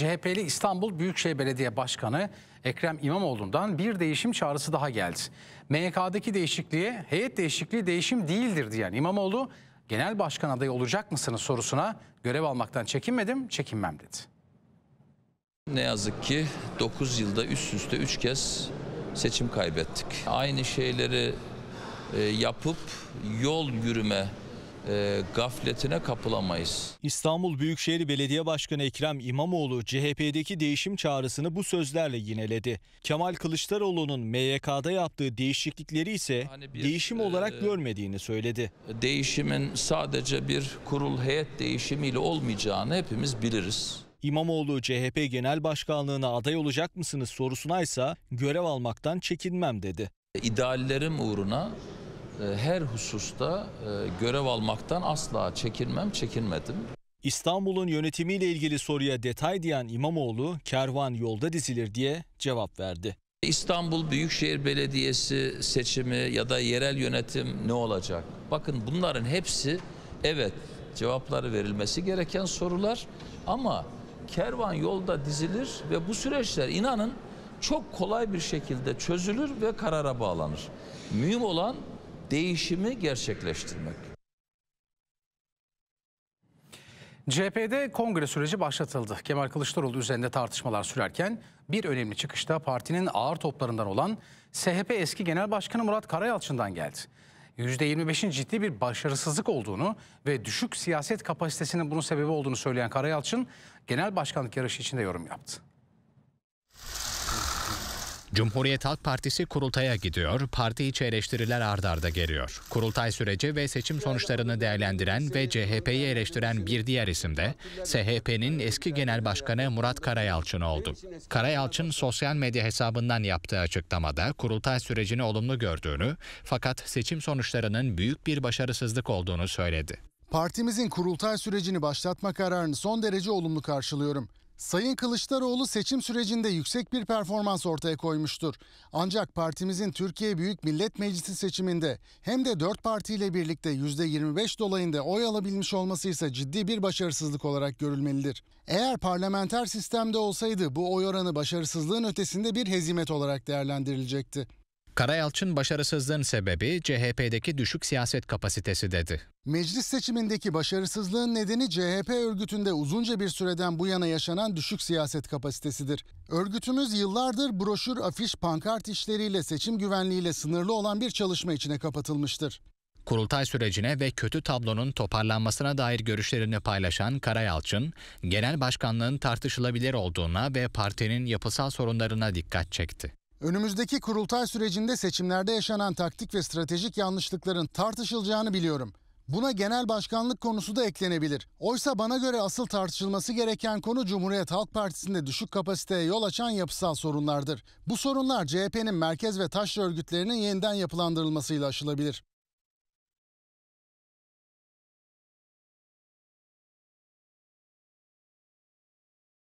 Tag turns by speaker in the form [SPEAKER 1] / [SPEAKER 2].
[SPEAKER 1] CHP'li İstanbul Büyükşehir Belediye Başkanı Ekrem İmamoğlu'ndan bir değişim çağrısı daha geldi. MYK'daki değişikliğe heyet değişikliği değişim değildir diyen İmamoğlu genel başkan adayı olacak mısınız sorusuna görev almaktan çekinmedim çekinmem dedi.
[SPEAKER 2] Ne yazık ki 9 yılda üst üste 3 kez seçim kaybettik. Aynı şeyleri e, yapıp yol yürüme e, gafletine kapılamayız.
[SPEAKER 3] İstanbul Büyükşehir Belediye Başkanı Ekrem İmamoğlu CHP'deki değişim çağrısını bu sözlerle yineledi. Kemal Kılıçdaroğlu'nun MYK'da yaptığı değişiklikleri ise hani bir, değişim e, olarak e, görmediğini söyledi. Değişimin sadece bir kurul heyet değişimiyle olmayacağını hepimiz biliriz. İmamoğlu CHP Genel Başkanlığına aday olacak mısınız sorusuna ise görev almaktan çekinmem dedi. İdeallerim uğruna ee, her hususta e, görev almaktan asla çekinmem, çekinmedim. İstanbul'un yönetimiyle ilgili soruya detay diyen İmamoğlu, kervan yolda dizilir diye cevap verdi. İstanbul Büyükşehir
[SPEAKER 2] Belediyesi seçimi ya da yerel yönetim ne olacak? Bakın bunların hepsi evet cevapları verilmesi gereken sorular ama kervan yolda dizilir ve bu süreçler inanın çok kolay bir şekilde çözülür ve karara bağlanır. Mühim olan değişimi gerçekleştirmek.
[SPEAKER 1] CHP'de kongre süreci başlatıldı. Kemal Kılıçdaroğlu üzerinde tartışmalar sürerken bir önemli çıkışta partinin ağır toplarından olan SHP eski genel başkanı Murat Karayalçın'dan geldi. %25'in ciddi bir başarısızlık olduğunu ve düşük siyaset kapasitesinin bunun sebebi olduğunu söyleyen Karayalçın genel başkanlık yarışı içinde yorum yaptı.
[SPEAKER 4] Cumhuriyet Halk Partisi kurultaya gidiyor, parti içi eleştiriler ardarda arda geliyor. Kurultay süreci ve seçim sonuçlarını değerlendiren ve CHP'yi eleştiren bir diğer isim de SHP'nin eski genel başkanı Murat Karayalçın oldu. Karayalçın sosyal medya hesabından yaptığı açıklamada kurultay sürecini olumlu gördüğünü fakat seçim sonuçlarının büyük bir başarısızlık olduğunu söyledi.
[SPEAKER 5] Partimizin kurultay sürecini başlatma kararını son derece olumlu karşılıyorum. Sayın Kılıçdaroğlu seçim sürecinde yüksek bir performans ortaya koymuştur. Ancak partimizin Türkiye Büyük Millet Meclisi seçiminde hem de 4 partiyle birlikte %25 dolayında oy alabilmiş olması ise ciddi bir başarısızlık olarak görülmelidir. Eğer parlamenter sistemde olsaydı bu oy oranı başarısızlığın ötesinde bir hezimet olarak değerlendirilecekti.
[SPEAKER 4] Karayalçın başarısızlığın sebebi CHP'deki düşük siyaset kapasitesi dedi.
[SPEAKER 5] Meclis seçimindeki başarısızlığın nedeni CHP örgütünde uzunca bir süreden bu yana yaşanan düşük siyaset kapasitesidir. Örgütümüz yıllardır broşür, afiş, pankart işleriyle seçim güvenliğiyle sınırlı olan bir çalışma içine kapatılmıştır.
[SPEAKER 4] Kurultay sürecine ve kötü tablonun toparlanmasına dair görüşlerini paylaşan Karayalçın, genel başkanlığın tartışılabilir olduğuna ve partinin yapısal sorunlarına dikkat çekti.
[SPEAKER 5] Önümüzdeki kurultay sürecinde seçimlerde yaşanan taktik ve stratejik yanlışlıkların tartışılacağını biliyorum. Buna genel başkanlık konusu da eklenebilir. Oysa bana göre asıl tartışılması gereken konu Cumhuriyet Halk Partisi'nde düşük kapasiteye yol açan yapısal sorunlardır. Bu sorunlar CHP'nin merkez ve taş örgütlerinin yeniden yapılandırılmasıyla aşılabilir.